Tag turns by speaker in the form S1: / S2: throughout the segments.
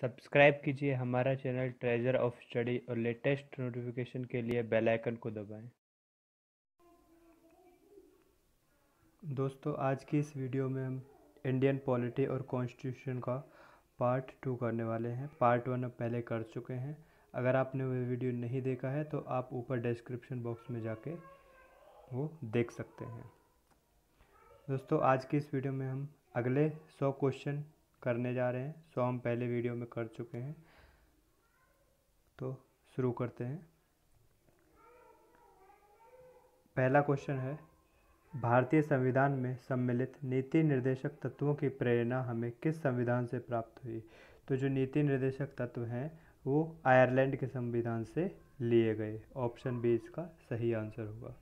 S1: Subscribe कीजिए हमारा channel treasure of study और लेटेस्ट नोटिफिकेशन के लिए बेल आइकन को दबाएं। दोस्तों आज की इस वीडियो में हम इंडियन पॉलिटी और कॉन्स्टिट्यूशन का पार्ट टू करने वाले हैं पार्ट वन अब पहले कर चुके हैं अगर आपने वह वीडियो नहीं देखा है तो आप ऊपर डिस्क्रिप्शन बॉक्स में जाके वो देख सकते हैं दोस्तों आज की इस वीडियो में हम अगले सौ क्वेश्चन करने जा रहे हैं सो हम पहले वीडियो में कर चुके हैं तो शुरू करते हैं पहला क्वेश्चन है भारतीय संविधान में सम्मिलित नीति निर्देशक तत्वों की प्रेरणा हमें किस संविधान से प्राप्त हुई तो जो नीति निर्देशक तत्व हैं वो आयरलैंड के संविधान से लिए गए ऑप्शन बी इसका सही आंसर होगा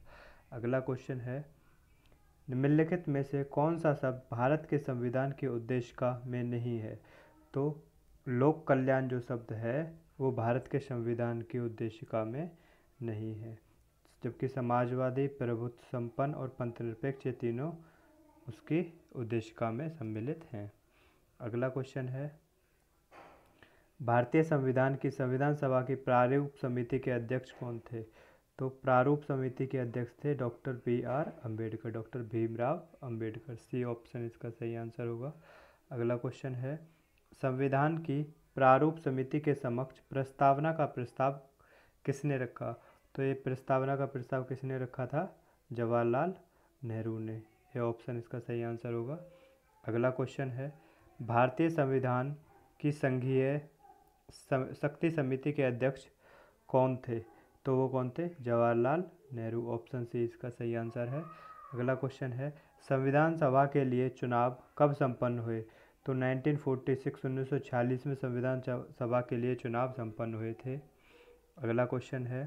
S1: अगला क्वेश्चन है निम्नलिखित में से कौन सा शब्द भारत के संविधान के उद्देश्य का में नहीं है तो लोक कल्याण जो शब्द है वो भारत के संविधान की उद्देशिका में नहीं है जबकि समाजवादी प्रभुत्व संपन्न और पंथनिरपेक्ष ये तीनों उसकी उद्देशिका में सम्मिलित हैं अगला क्वेश्चन है भारतीय संविधान की संविधान सभा की प्रारूप समिति के अध्यक्ष कौन थे तो प्रारूप समिति के अध्यक्ष थे doctor B R Ambedkar doctor Bhimrao Ambedkar C option इसका सही आंसर होगा अगला क्वेश्चन है संविधान की प्रारूप समिति के समक्ष प्रस्तावना का प्रस्ताव किसने रखा तो ये प्रस्तावना का प्रस्ताव किसने रखा था जवाहरलाल नेहरू ने ये ऑप्शन इसका सही आंसर होगा अगला क्वेश्चन है भारतीय संविधान की संघीय शक्ति समिति के अध्यक्ष कौन थे तो वो कौन थे जवाहरलाल नेहरू ऑप्शन सी इसका सही आंसर है अगला क्वेश्चन है संविधान सभा के लिए चुनाव कब संपन्न हुए तो 1946 1946 में संविधान सभा के लिए चुनाव संपन्न हुए थे अगला क्वेश्चन है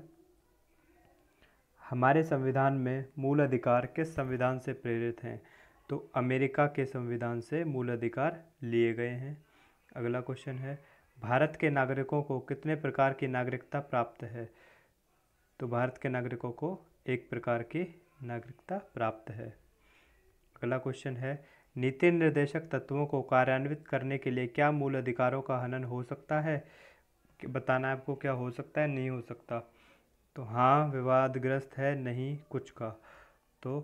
S1: हमारे संविधान में मूल अधिकार किस संविधान से प्रेरित हैं तो अमेरिका के संविधान से मूल अधिकार लिए गए हैं अगला क्वेश्चन है भारत के नागरिकों को कितने प्रकार की नागरिकता प्राप्त है तो भारत के नागरिकों को एक प्रकार की नागरिकता प्राप्त है अगला क्वेश्चन है नीति निर्देशक तत्वों को कार्यान्वित करने के लिए क्या मूल अधिकारों का हनन हो सकता है बताना है आपको क्या हो सकता है नहीं हो सकता तो हाँ विवादग्रस्त है नहीं कुछ का तो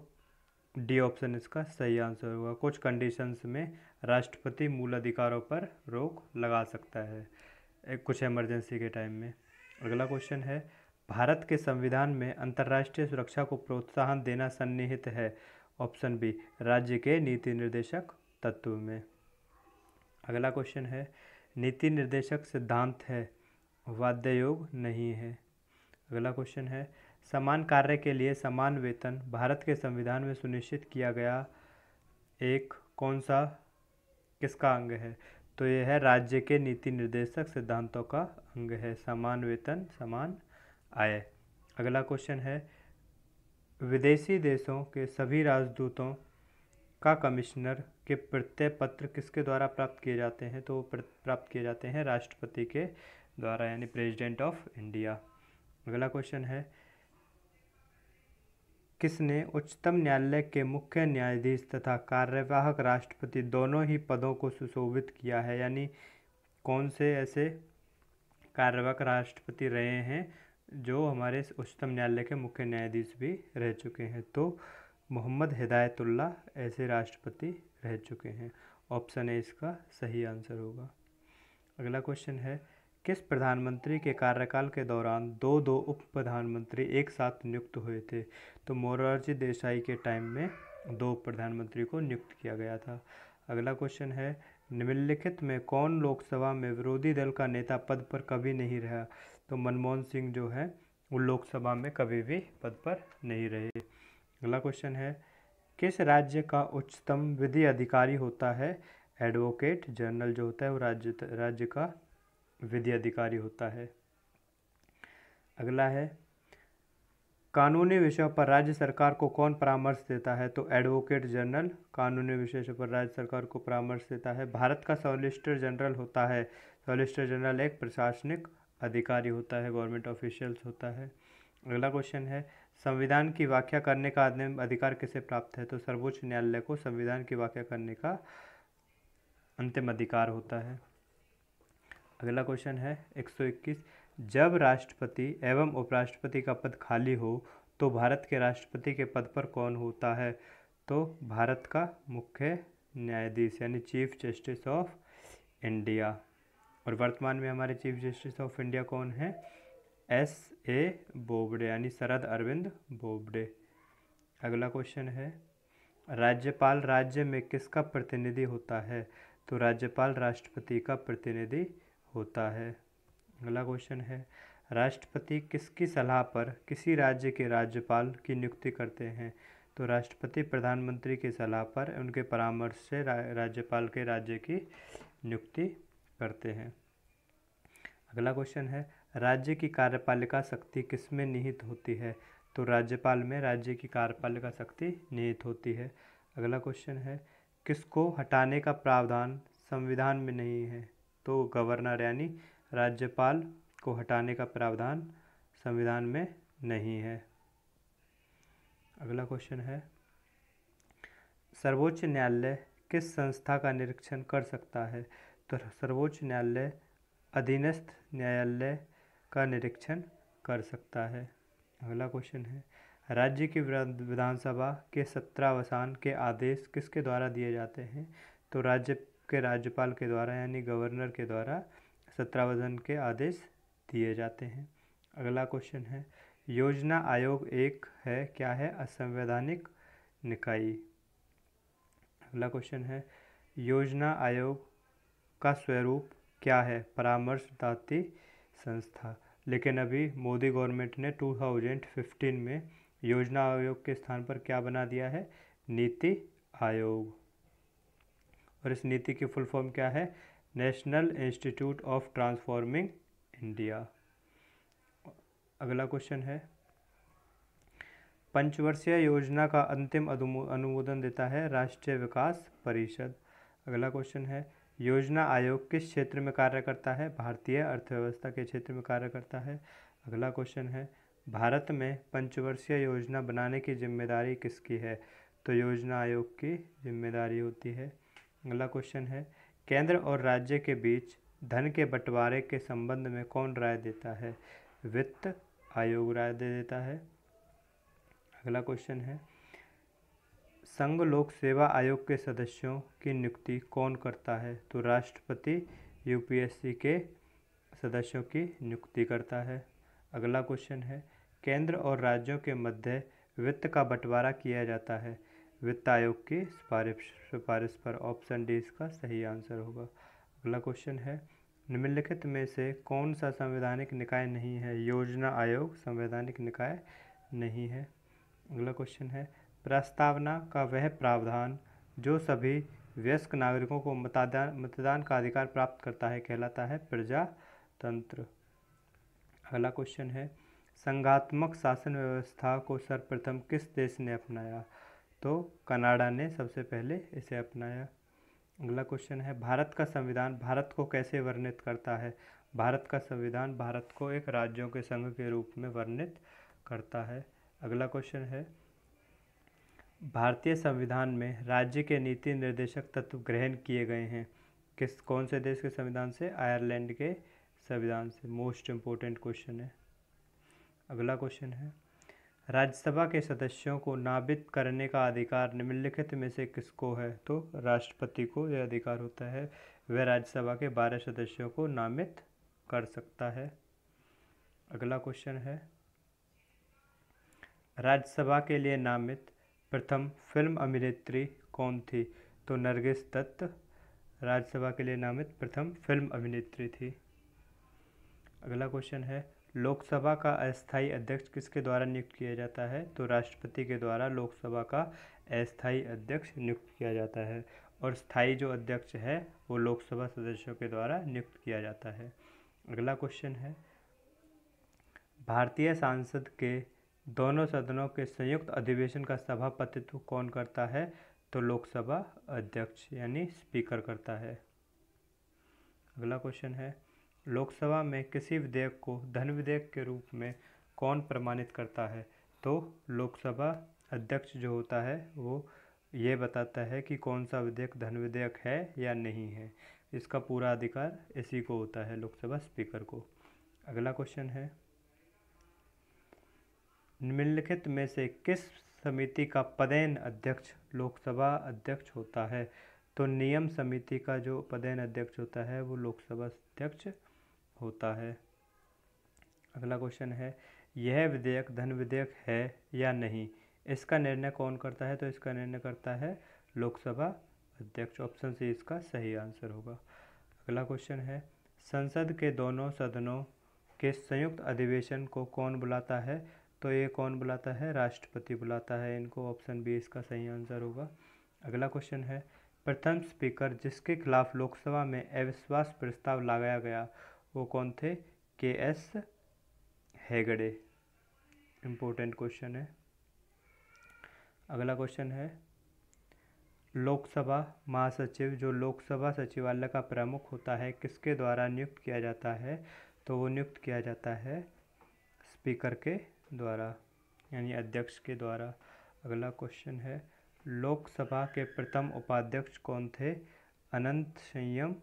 S1: डी ऑप्शन इसका सही आंसर होगा कुछ कंडीशंस में राष्ट्रपति मूल अधिकारों पर रोक लगा सकता है कुछ इमरजेंसी के टाइम में अगला क्वेश्चन है भारत के संविधान में अंतर्राष्ट्रीय सुरक्षा को प्रोत्साहन देना सन्निहित है ऑप्शन बी राज्य के नीति निर्देशक तत्व में अगला क्वेश्चन है नीति निर्देशक सिद्धांत है वाद्य योग नहीं है अगला क्वेश्चन है समान कार्य के लिए समान वेतन भारत के संविधान में सुनिश्चित किया गया एक कौन सा किसका अंग है तो यह है राज्य के नीति निर्देशक सिद्धांतों का अंग है समान वेतन समान आए अगला क्वेश्चन है विदेशी देशों के सभी राजदूतों का कमिश्नर के प्रत्यय पत्र किसके द्वारा प्राप्त किए जाते हैं तो प्राप्त किए जाते हैं राष्ट्रपति के द्वारा यानी प्रेसिडेंट ऑफ इंडिया अगला क्वेश्चन है किसने उच्चतम न्यायालय के मुख्य न्यायाधीश तथा कार्यवाहक राष्ट्रपति दोनों ही पदों को सुशोभित किया है यानी कौन से ऐसे कार्यवाहक राष्ट्रपति रहे हैं जो हमारे उच्चतम न्यायालय के मुख्य न्यायाधीश भी रह चुके हैं तो मोहम्मद हिदायतुल्ला ऐसे राष्ट्रपति रह चुके हैं ऑप्शन ए इसका सही आंसर होगा अगला क्वेश्चन है किस प्रधानमंत्री के कार्यकाल के दौरान दो दो उप प्रधानमंत्री एक साथ नियुक्त हुए थे तो मोरारजी देसाई के टाइम में दो प्रधानमंत्री को नियुक्त किया गया था अगला क्वेश्चन है निम्नलिखित में कौन लोकसभा में विरोधी दल का नेता पद पर कभी नहीं रहा तो मनमोहन सिंह जो है वो लोकसभा में कभी भी पद पर नहीं रहे अगला क्वेश्चन है किस राज्य का उच्चतम विधि अधिकारी होता है एडवोकेट जनरल जो होता है वो राज्य राज्य का विधि अधिकारी होता है अगला है कानूनी विषयों पर राज्य सरकार को कौन परामर्श देता है तो एडवोकेट जनरल कानूनी विषयों पर राज्य सरकार को परामर्श देता है भारत का सॉलिसिटर जनरल होता है सॉलिसिटर जनरल एक प्रशासनिक अधिकारी होता है गवर्नमेंट ऑफिशियल्स होता है अगला क्वेश्चन है संविधान की व्याख्या करने का अधिकार किसे प्राप्त है तो सर्वोच्च न्यायालय को संविधान की व्याख्या करने का अंतिम अधिकार होता है अगला क्वेश्चन है 121 जब राष्ट्रपति एवं उपराष्ट्रपति का पद खाली हो तो भारत के राष्ट्रपति के पद पर कौन होता है तो भारत का मुख्य न्यायाधीश यानी चीफ जस्टिस ऑफ इंडिया और वर्तमान में हमारे चीफ जस्टिस ऑफ इंडिया कौन है एस ए बोबडे यानी शरद अरविंद बोबडे अगला क्वेश्चन है राज्यपाल राज्य में किसका प्रतिनिधि होता है तो राज्यपाल राष्ट्रपति का प्रतिनिधि होता है अगला क्वेश्चन है राष्ट्रपति किसकी सलाह पर किसी राज्य के राज्यपाल की नियुक्ति करते हैं तो राष्ट्रपति प्रधानमंत्री की सलाह पर उनके परामर्श से रा, राज्यपाल के राज्य की नियुक्ति करते हैं अगला क्वेश्चन है राज्य की कार्यपालिका शक्ति किसमें निहित होती है तो राज्यपाल में राज्य की कार्यपालिका शक्ति निहित होती है अगला क्वेश्चन है किसको हटाने का प्रावधान संविधान में नहीं है तो गवर्नर यानी राज्यपाल को हटाने का प्रावधान संविधान में नहीं है अगला क्वेश्चन है सर्वोच्च न्यायालय किस संस्था का निरीक्षण कर सकता है उत्तर सर्वोच्च न्यायालय अधीनस्थ न्यायालय का निरीक्षण कर सकता है अगला क्वेश्चन है राज्य की विधानसभा के सत्रावसान के आदेश किसके द्वारा दिए जाते हैं तो राज्य के राज्यपाल के द्वारा यानी गवर्नर के द्वारा सत्रावसान के आदेश दिए जाते हैं अगला क्वेश्चन है योजना आयोग एक है क्या है असंवैधानिक निकाय अगला क्वेश्चन है योजना आयोग का स्वरूप क्या है परामर्शदाती संस्था लेकिन अभी मोदी गवर्नमेंट ने 2015 में योजना आयोग के स्थान पर क्या बना दिया है नीति आयोग और इस नीति की फुल फॉर्म क्या है national institute of transforming India अगला क्वेश्चन है पंचवर्षीय योजना का अंतिम अनुमोदन देता है राष्ट्रीय विकास परिषद अगला क्वेश्चन है योजना आयोग किस क्षेत्र में कार्य करता है भारतीय अर्थव्यवस्था के क्षेत्र में कार्य करता है अगला क्वेश्चन है भारत में पंचवर्षीय योजना बनाने की जिम्मेदारी किसकी है तो योजना आयोग की जिम्मेदारी होती है अगला क्वेश्चन है केंद्र और राज्य के बीच धन के बंटवारे के संबंध में कौन राय देता है वित्त आयोग राय दे देता है अगला क्वेश्चन है संघ लोक सेवा आयोग के सदस्यों की नियुक्ति कौन करता है तो राष्ट्रपति यूपीएससी के सदस्यों की नियुक्ति करता है अगला क्वेश्चन है केंद्र और राज्यों के मध्य वित्त का बंटवारा किया जाता है वित्त आयोग की सिफारिश सिफारिश पर ऑप्शन डी इसका सही आंसर होगा अगला क्वेश्चन है निम्नलिखित में से कौन सा संवैधानिक निकाय नहीं है योजना आयोग संवैधानिक निकाय नहीं है अगला क्वेश्चन है प्रस्तावना का वह प्रावधान जो सभी वयस्क नागरिकों को मतदान मतदान का अधिकार प्राप्त करता है कहलाता है प्रजातंत्र अगला क्वेश्चन है संघात्मक शासन व्यवस्था को सर्वप्रथम किस देश ने अपनाया तो कनाडा ने सबसे पहले इसे अपनाया अगला क्वेश्चन है भारत का संविधान भारत को कैसे वर्णित करता है भारत का संविधान भारत को एक राज्यों के संघ के रूप में वर्णित करता है अगला क्वेश्चन है भारतीय संविधान में राज्य के नीति निर्देशक तत्व ग्रहण किए गए हैं किस कौन से देश के संविधान से आयरलैंड के संविधान से मोस्ट इम्पोर्टेंट क्वेश्चन है अगला क्वेश्चन है राज्यसभा के सदस्यों को नामित करने का अधिकार निम्नलिखित में से किसको है तो राष्ट्रपति को यह अधिकार होता है वह राज्यसभा के बारह सदस्यों को नामित कर सकता है अगला क्वेश्चन है राज्यसभा के लिए नामित प्रथम फिल्म अभिनेत्री कौन थी तो नरगिस दत्त राज्यसभा के लिए नामित प्रथम फिल्म अभिनेत्री थी अगला क्वेश्चन है लोकसभा का अस्थायी अध्यक्ष किसके द्वारा नियुक्त किया जाता है तो राष्ट्रपति के द्वारा लोकसभा का अस्थायी अध्यक्ष नियुक्त किया जाता है और स्थायी जो अध्यक्ष है वो लोकसभा सदस्यों के द्वारा नियुक्त किया जाता है अगला क्वेश्चन है भारतीय सांसद के दोनों सदनों के संयुक्त अधिवेशन का सभापतित्व कौन करता है तो लोकसभा अध्यक्ष यानी स्पीकर करता है अगला क्वेश्चन है लोकसभा में किसी विधेयक को धन विधेयक के रूप में कौन प्रमाणित करता है तो लोकसभा अध्यक्ष जो होता है वो ये बताता है कि कौन सा विधेयक धन विधेयक है या नहीं है इसका पूरा अधिकार इसी को होता है लोकसभा स्पीकर को अगला क्वेश्चन है निम्नलिखित में से किस समिति का पदेन अध्यक्ष लोकसभा अध्यक्ष होता है तो नियम समिति का जो पदेन अध्यक्ष होता है वो लोकसभा अध्यक्ष होता है अगला क्वेश्चन है यह विधेयक धन विधेयक है या नहीं इसका निर्णय कौन करता है तो इसका निर्णय करता है लोकसभा अध्यक्ष ऑप्शन सी इसका सही आंसर होगा अगला क्वेश्चन है संसद के दोनों सदनों के संयुक्त अधिवेशन को कौन बुलाता है तो ये कौन बुलाता है राष्ट्रपति बुलाता है इनको ऑप्शन बी इसका सही आंसर होगा अगला क्वेश्चन है प्रथम स्पीकर जिसके खिलाफ लोकसभा में अविश्वास प्रस्ताव लगाया गया वो कौन थे के एस हैगड़े इम्पोर्टेंट क्वेश्चन है अगला क्वेश्चन है लोकसभा महासचिव जो लोकसभा सचिवालय का प्रमुख होता है किसके द्वारा नियुक्त किया जाता है तो वो नियुक्त किया जाता है स्पीकर के द्वारा यानी अध्यक्ष के द्वारा अगला क्वेश्चन है लोकसभा के प्रथम उपाध्यक्ष कौन थे अनंत संयम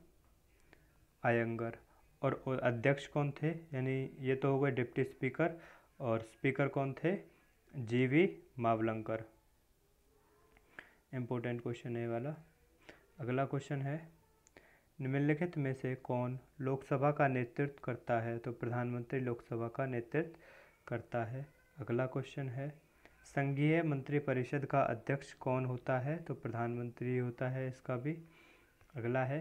S1: आयंगर और, अध्यक्ष कौन थे यानी ये तो हो गए डिप्टी स्पीकर और स्पीकर कौन थे G V Mavlankar important question है वाला अगला क्वेश्चन है निम्नलिखित में से कौन लोकसभा का नेतृत्व करता है तो प्रधानमंत्री लोकसभा का नेतृत्व करता है अगला क्वेश्चन है संघीय मंत्री परिषद का अध्यक्ष कौन होता है तो प्रधानमंत्री होता है इसका भी अगला है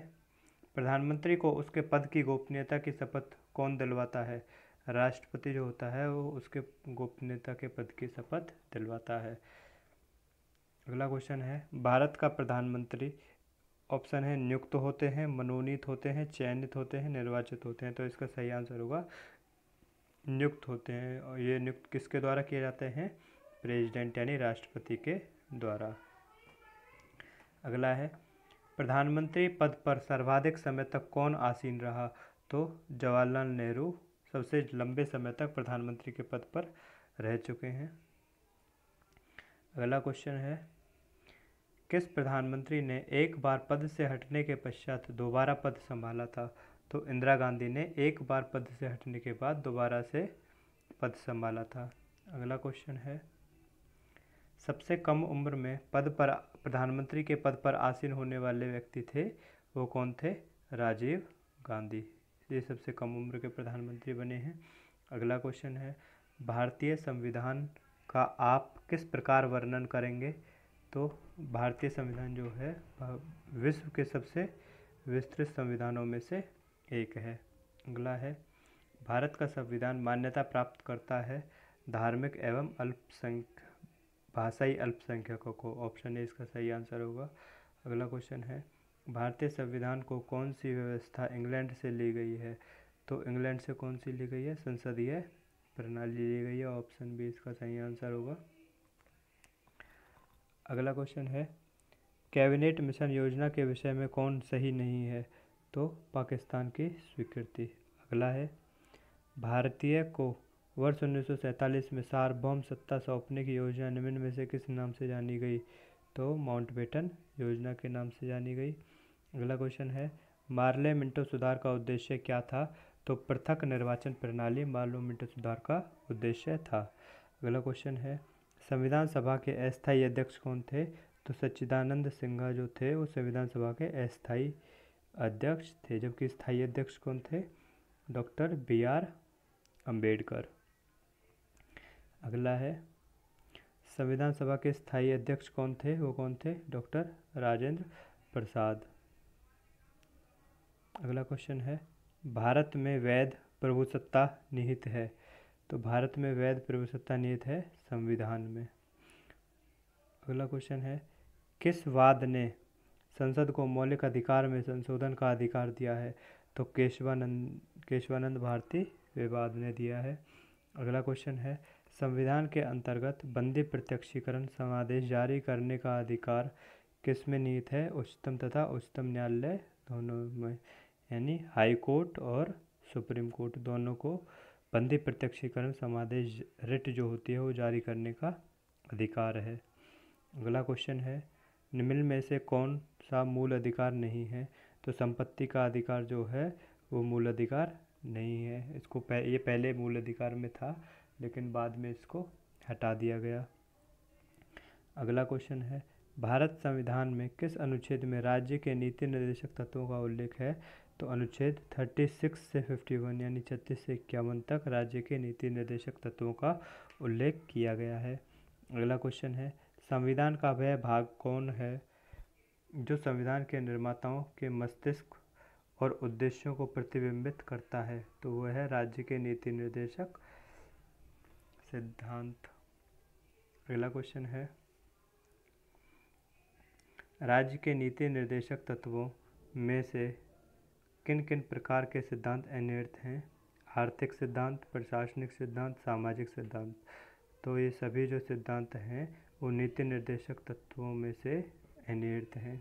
S1: प्रधानमंत्री को उसके पद की गोपनीयता की शपथ कौन दिलवाता है राष्ट्रपति जो होता है वो उसके गोपनीयता के पद की शपथ दिलवाता है अगला क्वेश्चन है भारत का प्रधानमंत्री ऑप्शन है नियुक्त होते हैं मनोनीत होते हैं चयनित होते हैं निर्वाचित होते हैं तो इसका सही आंसर होगा नियुक्त होते हैं और ये नियुक्त किसके द्वारा किए जाते हैं प्रेसिडेंट यानी राष्ट्रपति के द्वारा अगला है प्रधानमंत्री पद पर सर्वाधिक समय तक कौन आसीन रहा तो जवाहरलाल नेहरू सबसे लंबे समय तक प्रधानमंत्री के पद पर रह चुके हैं अगला क्वेश्चन है किस प्रधानमंत्री ने एक बार पद से हटने के पश्चात दोबारा पद संभाला था तो इंदिरा गांधी ने एक बार पद से हटने के बाद दोबारा से पद संभाला था अगला क्वेश्चन है सबसे कम उम्र में पद पर प्रधानमंत्री के पद पर आसीन होने वाले व्यक्ति थे वो कौन थे राजीव गांधी ये सबसे कम उम्र के प्रधानमंत्री बने हैं अगला क्वेश्चन है भारतीय संविधान का आप किस प्रकार वर्णन करेंगे तो भारतीय संविधान जो है विश्व के सबसे विस्तृत संविधानों में से एक है अगला है भारत का संविधान मान्यता प्राप्त करता है धार्मिक एवं अल्पसंख्य भाषाई अल्पसंख्यकों को ऑप्शन ए इसका सही आंसर होगा अगला क्वेश्चन है भारतीय संविधान को कौन सी व्यवस्था इंग्लैंड से ली गई है तो इंग्लैंड से कौन सी ली गई है संसदीय प्रणाली ली गई है ऑप्शन बी इसका सही आंसर होगा अगला क्वेश्चन है कैबिनेट मिशन योजना के विषय में कौन सही नहीं है तो पाकिस्तान की स्वीकृति अगला है भारतीय को वर्ष उन्नीस में सार्वभौम सत्ता सौंपने की योजना निम्न में से किस नाम से जानी गई तो माउंटबेटन योजना के नाम से जानी गई अगला क्वेश्चन है मार्ले मिंटो सुधार का उद्देश्य क्या था तो पृथक निर्वाचन प्रणाली मार्लो मिंटो सुधार का उद्देश्य था अगला क्वेश्चन है संविधान सभा के अस्थायी अध्यक्ष कौन थे तो सच्चिदानंद सिन्हा जो थे वो संविधान सभा के अस्थायी अध्यक्ष थे जबकि स्थायी अध्यक्ष कौन थे डॉक्टर बी आर अम्बेडकर अगला है संविधान सभा के स्थायी अध्यक्ष कौन थे वो कौन थे डॉक्टर राजेंद्र प्रसाद अगला क्वेश्चन है भारत में वैध प्रभुसत्ता निहित है तो भारत में वैध प्रभुसत्ता निहित है संविधान में अगला क्वेश्चन है किस वाद ने संसद को मौलिक अधिकार में संशोधन का अधिकार दिया है तो केशवानंद केशवानंद भारती विवाद ने दिया है अगला क्वेश्चन है संविधान के अंतर्गत बंदी प्रत्यक्षीकरण समादेश जारी करने का अधिकार किस में निहित है उच्चतम तथा उच्चतम न्यायालय दोनों में यानी हाई कोर्ट और सुप्रीम कोर्ट दोनों को बंदी प्रत्यक्षीकरण समादेश रिट जो होती है वो जारी करने का अधिकार है अगला क्वेश्चन है निम्न में से कौन सा मूल अधिकार नहीं है तो संपत्ति का अधिकार जो है वो मूल अधिकार नहीं है इसको पह, ये पहले मूल अधिकार में था लेकिन बाद में इसको हटा दिया गया अगला क्वेश्चन है भारत संविधान में किस अनुच्छेद में राज्य के नीति निर्देशक तत्वों का उल्लेख है तो अनुच्छेद 36 से 51 यानी छत्तीस से इक्यावन तक राज्य के नीति निर्देशक तत्वों का उल्लेख किया गया है अगला क्वेश्चन है संविधान का वह भाग कौन है जो संविधान के निर्माताओं के मस्तिष्क और उद्देश्यों को प्रतिबिंबित करता है तो वह है राज्य के नीति निर्देशक सिद्धांत अगला क्वेश्चन है राज्य के नीति निर्देशक तत्वों में से किन किन प्रकार के सिद्धांत अनिर्थ हैं आर्थिक सिद्धांत प्रशासनिक सिद्धांत सामाजिक सिद्धांत तो ये सभी जो सिद्धांत हैं वो नीति निर्देशक तत्वों में से अनियत हैं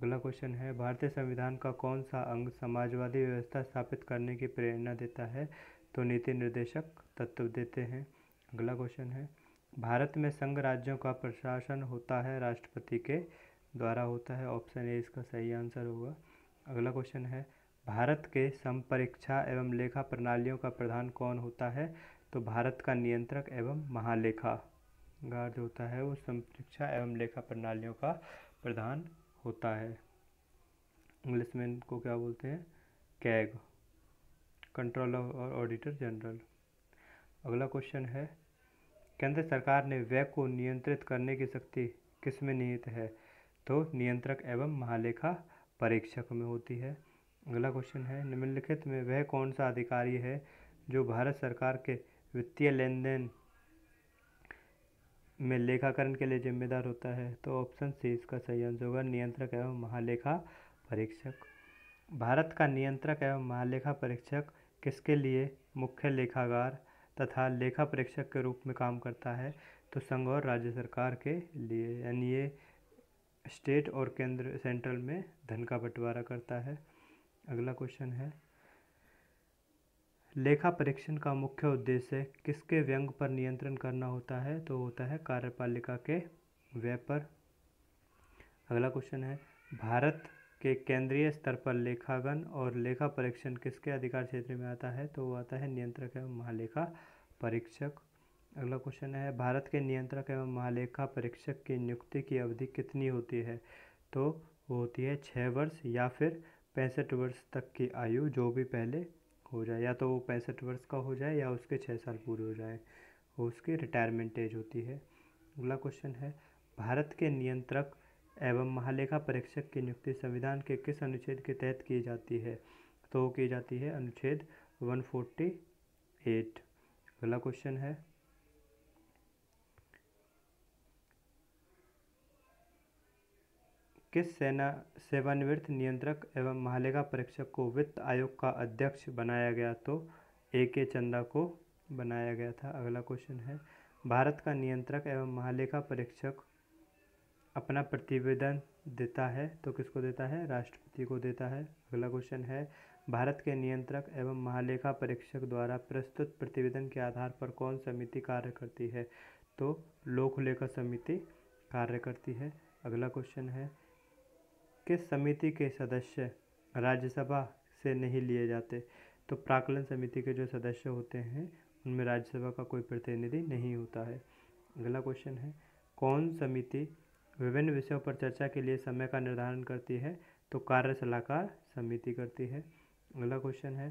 S1: अगला क्वेश्चन है भारतीय संविधान का कौन सा अंग समाजवादी व्यवस्था स्थापित करने की प्रेरणा देता है तो नीति निर्देशक तत्व देते हैं अगला क्वेश्चन है भारत में संघ राज्यों का प्रशासन होता है राष्ट्रपति के द्वारा होता है ऑप्शन ए इसका सही आंसर होगा अगला क्वेश्चन है भारत के परीक्षा एवं लेखा प्रणालियों का प्रधान कौन होता है तो भारत का नियंत्रक एवं महालेखा जो होता है वो समीक्षा एवं लेखा प्रणालियों का प्रधान होता है इंग्लिश में इनको क्या बोलते हैं कैग कंट्रोलर और ऑडिटर जनरल अगला क्वेश्चन है केंद्र सरकार ने व्यय को नियंत्रित करने की शक्ति किस में निहित है तो नियंत्रक एवं महालेखा परीक्षक में होती है अगला क्वेश्चन है निम्नलिखित में वह कौन सा अधिकारी है जो भारत सरकार के वित्तीय लेन देन में लेखाकरण के लिए जिम्मेदार होता है तो ऑप्शन सी इसका सही आंसर होगा नियंत्रक एवं महालेखा परीक्षक भारत का नियंत्रक एवं महालेखा परीक्षक किसके लिए मुख्य लेखागार तथा लेखा परीक्षक के रूप में काम करता है तो संघ और राज्य सरकार के लिए यानी ये स्टेट और केंद्र सेंट्रल में धन का बंटवारा करता है अगला क्वेश्चन है लेखा परीक्षण का मुख्य उद्देश्य किसके व्यंग पर नियंत्रण करना होता है तो होता है कार्यपालिका के व्यय पर अगला क्वेश्चन है भारत के केंद्रीय स्तर पर लेखागन और लेखा परीक्षण किसके अधिकार क्षेत्र में आता है तो वो आता है नियंत्रक एवं महालेखा परीक्षक अगला क्वेश्चन है भारत के नियंत्रक एवं महालेखा परीक्षक की नियुक्ति की अवधि कितनी होती है तो वो होती है छः वर्ष या फिर पैंसठ वर्ष तक की आयु जो भी पहले हो जाए या तो वो पैंसठ वर्ष का हो जाए या उसके छः साल पूरे हो जाए उसकी रिटायरमेंट एज होती है अगला क्वेश्चन है भारत के नियंत्रक एवं महालेखा परीक्षक की नियुक्ति संविधान के किस अनुच्छेद के तहत की जाती है तो की जाती है अनुच्छेद एट अगला क्वेश्चन है किस सेना सेवानिवृत्त नियंत्रक एवं महालेखा परीक्षक को वित्त आयोग का अध्यक्ष बनाया गया तो ए के चंदा को बनाया गया था अगला क्वेश्चन है भारत का नियंत्रक एवं महालेखा परीक्षक अपना प्रतिवेदन देता है तो किसको देता है राष्ट्रपति को देता है अगला क्वेश्चन है भारत के नियंत्रक एवं महालेखा परीक्षक द्वारा प्रस्तुत प्रतिवेदन के आधार पर कौन समिति कार्य करती है तो लोकलेखा समिति कार्य करती है अगला क्वेश्चन है किस समिति के सदस्य राज्यसभा से नहीं लिए जाते तो प्राकलन समिति के जो सदस्य होते हैं उनमें राज्यसभा का कोई प्रतिनिधि नहीं होता है अगला क्वेश्चन है कौन समिति विभिन्न विषयों पर चर्चा के लिए समय का निर्धारण करती है तो कार्य सलाहकार समिति करती है अगला क्वेश्चन है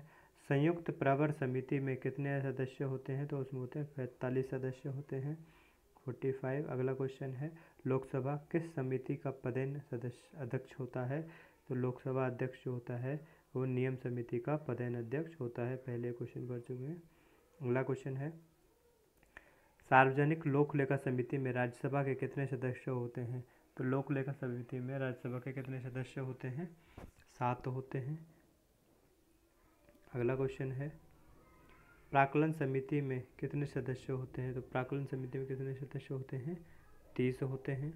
S1: संयुक्त प्रवर समिति में कितने सदस्य होते हैं तो उसमें होते हैं पैंतालीस सदस्य होते हैं फोर्टी फाइव अगला क्वेश्चन है लोकसभा किस समिति का पदेन सदस्य अध्यक्ष होता है तो लोकसभा अध्यक्ष जो होता है वो नियम समिति का पदेन अध्यक्ष होता है पहले क्वेश्चन कर चुके हैं अगला क्वेश्चन है सार्वजनिक लोक लेखा समिति में राज्यसभा के कितने सदस्य होते हैं तो लोक लेखा समिति में राज्यसभा के कितने सदस्य होते हैं सात होते हैं अगला क्वेश्चन है प्राकलन समिति में कितने सदस्य होते हैं तो प्राकलन समिति में कितने सदस्य होते हैं तीस होते हैं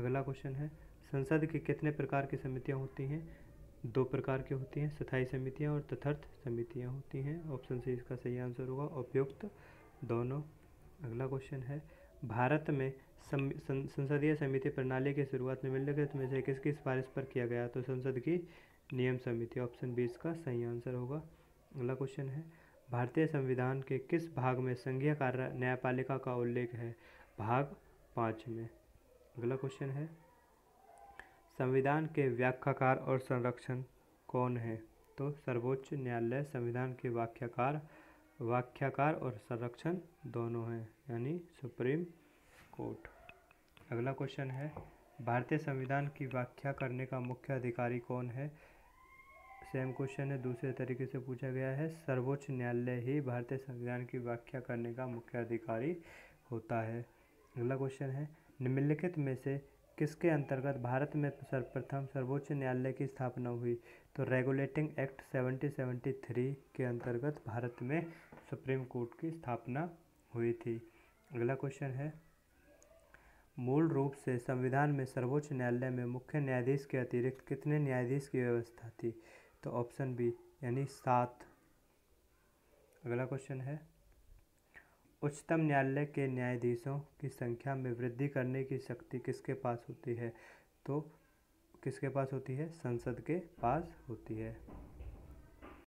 S1: अगला क्वेश्चन है संसद की कितने प्रकार की समितियाँ होती हैं दो प्रकार की होती हैं स्थायी समितियाँ और तथर्थ समितियाँ होती हैं ऑप्शन सी इसका सही आंसर होगा उपयुक्त दोनों अगला क्वेश्चन है भारत में संसदीय समिति प्रणाली की शुरुआत में निम्नलिखित में से किसकी सिफारिश पर किया गया तो संसद की नियम समिति ऑप्शन बी इसका सही आंसर होगा अगला क्वेश्चन है भारतीय संविधान के किस भाग में संघीय कार्य न्यायपालिका का उल्लेख है भाग पाँच में अगला क्वेश्चन है संविधान के व्याख्याकार और संरक्षण कौन है तो सर्वोच्च न्यायालय संविधान के व्याख्याकार व्याख्याकार और संरक्षण दोनों हैं यानी सुप्रीम कोर्ट अगला क्वेश्चन है भारतीय संविधान की व्याख्या करने का मुख्य अधिकारी कौन है सेम क्वेश्चन है दूसरे तरीके से पूछा गया है सर्वोच्च न्यायालय ही भारतीय संविधान की व्याख्या करने का मुख्य अधिकारी होता है अगला क्वेश्चन है निम्नलिखित में से किसके अंतर्गत भारत में सर्वप्रथम सर्वोच्च न्यायालय की स्थापना हुई तो रेगुलेटिंग एक्ट 1773 के अंतर्गत भारत में सुप्रीम कोर्ट की स्थापना हुई थी अगला क्वेश्चन है मूल रूप से संविधान में सर्वोच्च न्यायालय में मुख्य न्यायाधीश के अतिरिक्त कितने न्यायाधीश की व्यवस्था थी तो ऑप्शन बी यानी सात अगला क्वेश्चन है उच्चतम न्यायालय के न्यायाधीशों की संख्या में वृद्धि करने की शक्ति किसके पास होती है तो किसके पास होती है संसद के पास होती है